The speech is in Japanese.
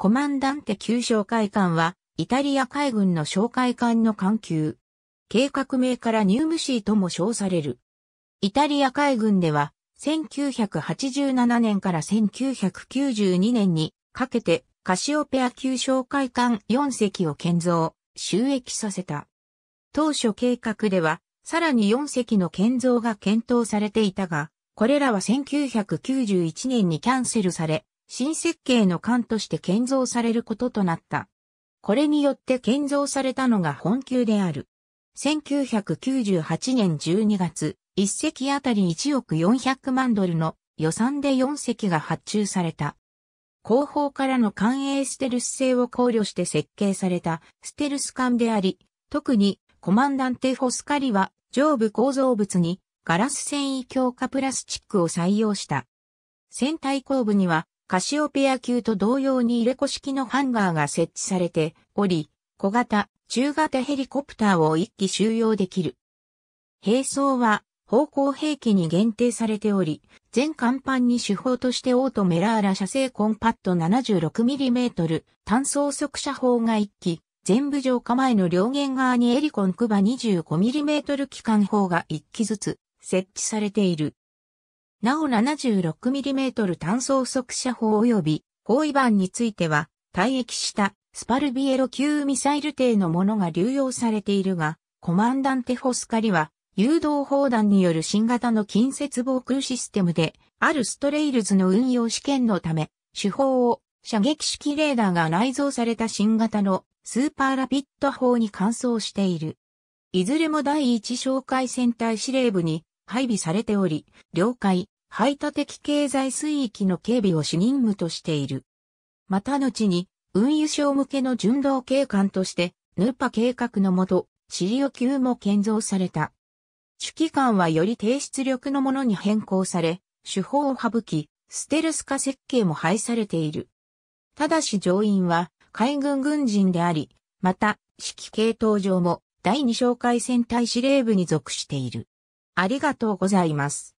コマンダンテ級哨戒艦は、イタリア海軍の哨戒艦の艦級。計画名からニュームシーとも称される。イタリア海軍では、1987年から1992年にかけて、カシオペア級哨戒艦4隻を建造、収益させた。当初計画では、さらに4隻の建造が検討されていたが、これらは1991年にキャンセルされ、新設計の艦として建造されることとなった。これによって建造されたのが本級である。1998年12月、1隻あたり1億400万ドルの予算で4隻が発注された。後方からの艦営ステルス性を考慮して設計されたステルス艦であり、特にコマンダンテフォスカリは上部構造物にガラス繊維強化プラスチックを採用した。船体後部にはカシオペア級と同様に入れ子式のハンガーが設置されており、小型、中型ヘリコプターを1機収容できる。兵装は方向兵器に限定されており、全甲板に手法としてオートメラーラ射精コンパット 76mm 単装速射砲が1機、全部上構えの両舷側にエリコンクバ 25mm 機関砲が1機ずつ設置されている。なお 76mm 単装速射砲及び包囲板については、退役したスパルビエロ級ミサイル艇のものが流用されているが、コマンダンテホスカリは、誘導砲弾による新型の近接防空システムで、あるストレイルズの運用試験のため、手法を射撃式レーダーが内蔵された新型のスーパーラピッド砲に換装している。いずれも第一哨戒戦隊司令部に配備されており、領海、排他的経済水域の警備を主任務としている。また後に、運輸省向けの巡道警官として、ヌパ計画のもと、シリオ級も建造された。主機関はより低出力のものに変更され、手法を省き、ステルス化設計も配されている。ただし乗員は海軍軍人であり、また、指揮系統上も第二小海戦隊司令部に属している。ありがとうございます。